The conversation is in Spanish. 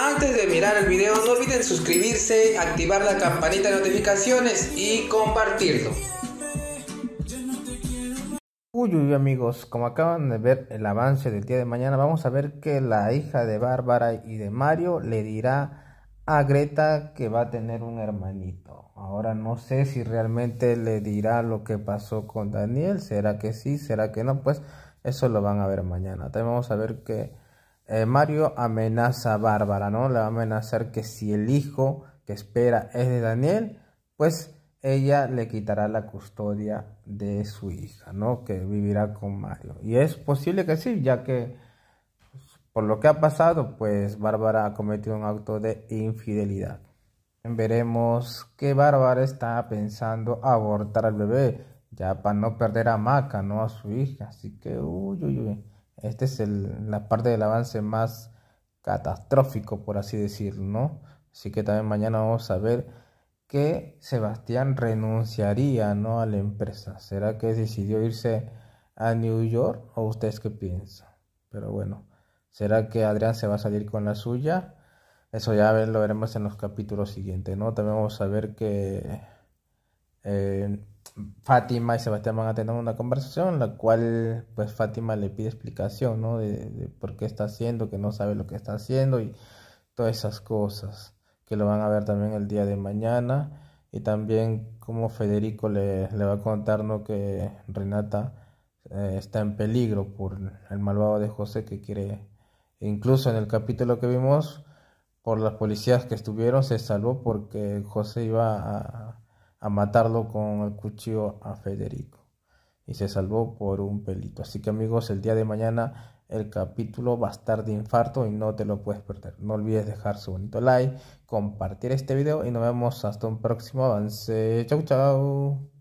Antes de mirar el video no olviden suscribirse, activar la campanita de notificaciones y compartirlo. Uy, uy amigos, como acaban de ver el avance del día de mañana, vamos a ver que la hija de Bárbara y de Mario le dirá a Greta que va a tener un hermanito. Ahora no sé si realmente le dirá lo que pasó con Daniel, será que sí, será que no, pues eso lo van a ver mañana. También vamos a ver que eh, Mario amenaza a Bárbara, ¿no? Le va a amenazar que si el hijo que espera es de Daniel, pues ella le quitará la custodia de su hija, ¿no? Que vivirá con Mario. Y es posible que sí, ya que pues, por lo que ha pasado, pues Bárbara ha cometido un acto de infidelidad. Veremos que Bárbara está pensando abortar al bebé, ya para no perder a Maca, no a su hija. Así que, uy, uy, uy. Esta es la parte del avance más catastrófico, por así decirlo, ¿no? Así que también mañana vamos a ver que Sebastián renunciaría, ¿no? A la empresa. ¿Será que decidió irse a New York o ustedes qué piensan? Pero bueno, ¿será que Adrián se va a salir con la suya? Eso ya lo veremos en los capítulos siguientes, ¿no? También vamos a ver que... Eh, Fátima y Sebastián van a tener una conversación la cual pues Fátima le pide explicación, ¿no? De, por qué está haciendo, que no sabe lo que está haciendo y todas esas cosas que lo van a ver también el día de mañana y también como Federico le, va a contar ¿no? que Renata eh, está en peligro por el malvado de José que quiere, incluso en el capítulo que vimos, por las policías que estuvieron se salvó porque José iba a a matarlo con el cuchillo a Federico. Y se salvó por un pelito. Así que amigos, el día de mañana el capítulo va a estar de infarto y no te lo puedes perder. No olvides dejar su bonito like, compartir este video y nos vemos hasta un próximo avance. Chau, chau.